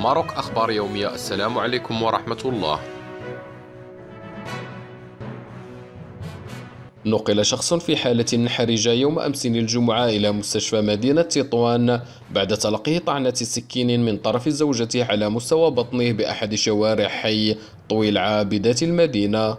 ماروك أخبار يومية السلام عليكم ورحمة الله نقل شخص في حالة حرجة يوم أمس الجمعة إلى مستشفى مدينة تطوان بعد تلقيه طعنة سكين من طرف زوجته على مستوى بطنه بأحد شوارع حي طويل عابدة المدينة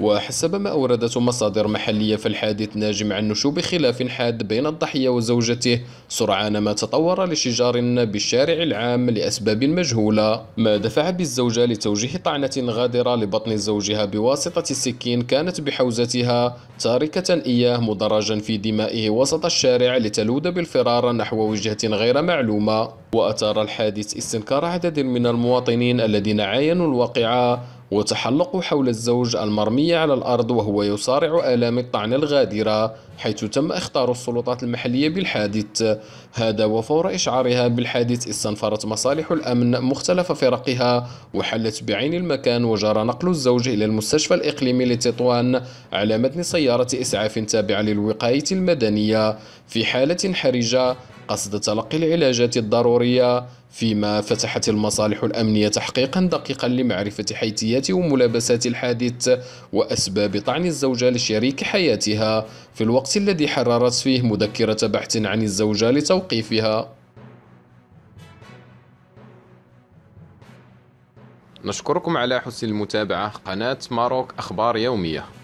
وحسب ما أوردته مصادر محلية فالحادث ناجم عن نشوب خلاف حاد بين الضحية وزوجته سرعان ما تطور لشجار بالشارع العام لأسباب مجهولة ما دفع بالزوجة لتوجيه طعنة غادرة لبطن زوجها بواسطة السكين كانت بحوزتها تاركة إياه مدرجا في دمائه وسط الشارع لتلود بالفرار نحو وجهة غير معلومة وأثار الحادث استنكار عدد من المواطنين الذين عاينوا الواقعة وتحلق حول الزوج المرمي على الأرض وهو يصارع آلام الطعن الغادرة حيث تم اختار السلطات المحلية بالحادث هذا وفور إشعارها بالحادث استنفرت مصالح الأمن مختلف فرقها وحلت بعين المكان وجرى نقل الزوج إلى المستشفى الإقليمي لتطوان على متن سيارة إسعاف تابعة للوقاية المدنية في حالة حرجة قصد تلقي العلاجات الضرورية فيما فتحت المصالح الأمنية تحقيقا دقيقا لمعرفة حيثيات وملابسات الحادث وأسباب طعن الزوجة لشريك حياتها في الوقت الذي حررت فيه مذكرة بحث عن الزوجة لتوقيفها نشكركم على حسن المتابعة قناة ماروك أخبار يومية